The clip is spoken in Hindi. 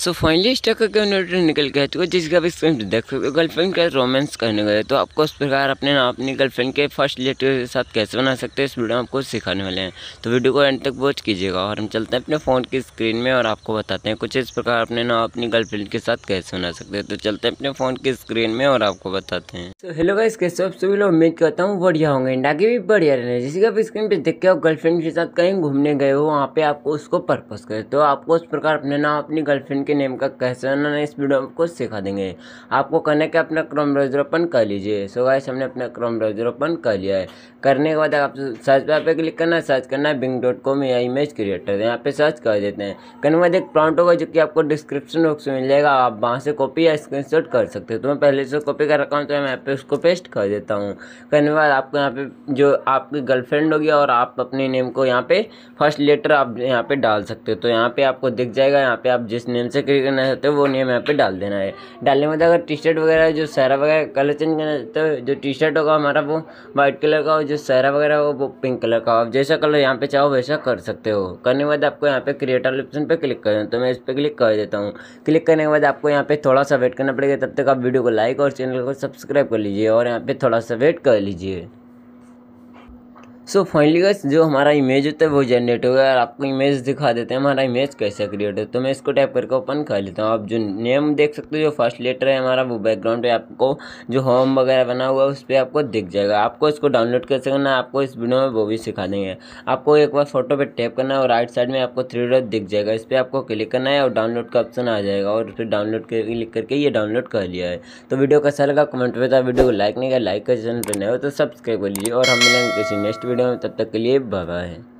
सो फाइनली स्टक का न्यूट्रल निकल गया तो जिसका भी स्क्रीन देखो गर्लफ्रेंड का रोमांस करने गए तो आपको उस प्रकार अपने ना अपनी गर्लफ्रेंड के फर्स्ट लेटर के साथ कैसे बना सकते हैं इस वीडियो में आपको सिखाने वाले हैं तो वीडियो को एंड तक वॉच कीजिएगा और हम चलते हैं अपने फ़ोन की स्क्रीन में और आपको बताते हैं कुछ इस प्रकार अपने ना अपनी गर्लफ्रेंड के साथ कैसे बना सकते हैं तो चलते हैं अपने फ़ोन की स्क्रीन में और आपको बताते हैं तो हेलो गाइस कैसे आप सभी लोग उम्मीद करता हूँ बढ़िया होंगे इंडा के भी बढ़िया रहने जैसे कि आप स्क्रीन पर देख के आप गर्लफ्रेंड के साथ कहीं घूमने गए हो वहाँ पर आपको उसको पर्पज़ करें तो आपको उस प्रकार अपने ना अपनी गर्लफ्रेंड के नेम का कैसे बनाना है इस वीडियो में आपको सिखा देंगे आपको करने के अपना क्रोम ब्राउजर ओपन कर लीजिए सो गाइस हमने अपना क्रोम ब्राउजर ओपन कर लिया है करने के बाद आप सर्च पर पे क्लिक करना है सर्च करना है बिंग डॉट कॉम या इमेज क्रिएटर यहाँ पे सर्च कर देते हैं करने के बाद एक प्रॉन्ट होगा जो कि आपको डिस्क्रिप्शन बॉक्स में मिल जाएगा आप वहाँ से कॉपी या स्क्रीन कर सकते हो तो मैं पहले से कॉपी कर रखा हूँ तो मैं यहाँ पे उसको पेस्ट कर देता हूँ करने के बाद आपको यहाँ पे जो आपकी गर्लफ्रेंड होगी और आप अपने नेम को यहाँ पे फर्स्ट लेटर आप यहाँ पे डाल सकते हो तो यहाँ पे आपको दिख जाएगा यहाँ पे आप जिस नेम से क्लिक करना चाहते हो वो नियम यहाँ पे डाल देना है डालने में तो अगर टी शर्ट वगैरह जो सहरा वगैरह कलर चेंज करना चाहते हो जो टी शर्ट होगा हमारा वो व्हाइट कलर का हो जो सहरा वगैरह हो वो पिंक कलर का हो आप जैसा कलर यहाँ पे चाहो वैसा कर सकते हो करने के बाद आपको यहाँ पे क्रिएटर ऑप्शन पर क्लिक करना तो मैं इस पर क्लिक कर देता हूँ क्लिक करने के बाद आपको यहाँ पे थोड़ा सा वेट करना पड़ेगा तब तक आप वीडियो को लाइक और चैनल को सब्सक्राइब कर लीजिए और यहाँ पे थोड़ा सा वेट कर लीजिए सो फाइनली गाइस जो हमारा इमेज होता है वो जनरेट हो गया और आपको इमेज दिखा देते हैं हमारा इमेज कैसे क्रिएट होता है तो मैं इसको टाइप करके ओपन कर लेता हूँ आप जो नेम देख सकते हो जो फर्स्ट लेटर है हमारा वो बैकग्राउंड पे आपको जो होम वगैरह बना हुआ है उस पर आपको दिख जाएगा आपको इसको डाउनलोड कर सकना आपको इस वीडियो में वो भी सिखा देंगे आपको एक बार फोटो पर टैप करना है और राइट साइड में आपको थ्री डॉट दिख जाएगा इस पर आपको क्लिक करना है और डाउनलोड का ऑप्शन आ जाएगा और फिर डाउनलोड क्लिक करके ये डाउनलोड कर लिया है तो वीडियो कैसा लगा कमेंट पर था वीडियो को लाइक नहीं किया लाइक का चैनल पर नहीं हो तो सब्सक्राइब कर लीजिए और हम मिलेंगे किसी नेक्स्ट वीडियो खड़े हों तब तक के लिए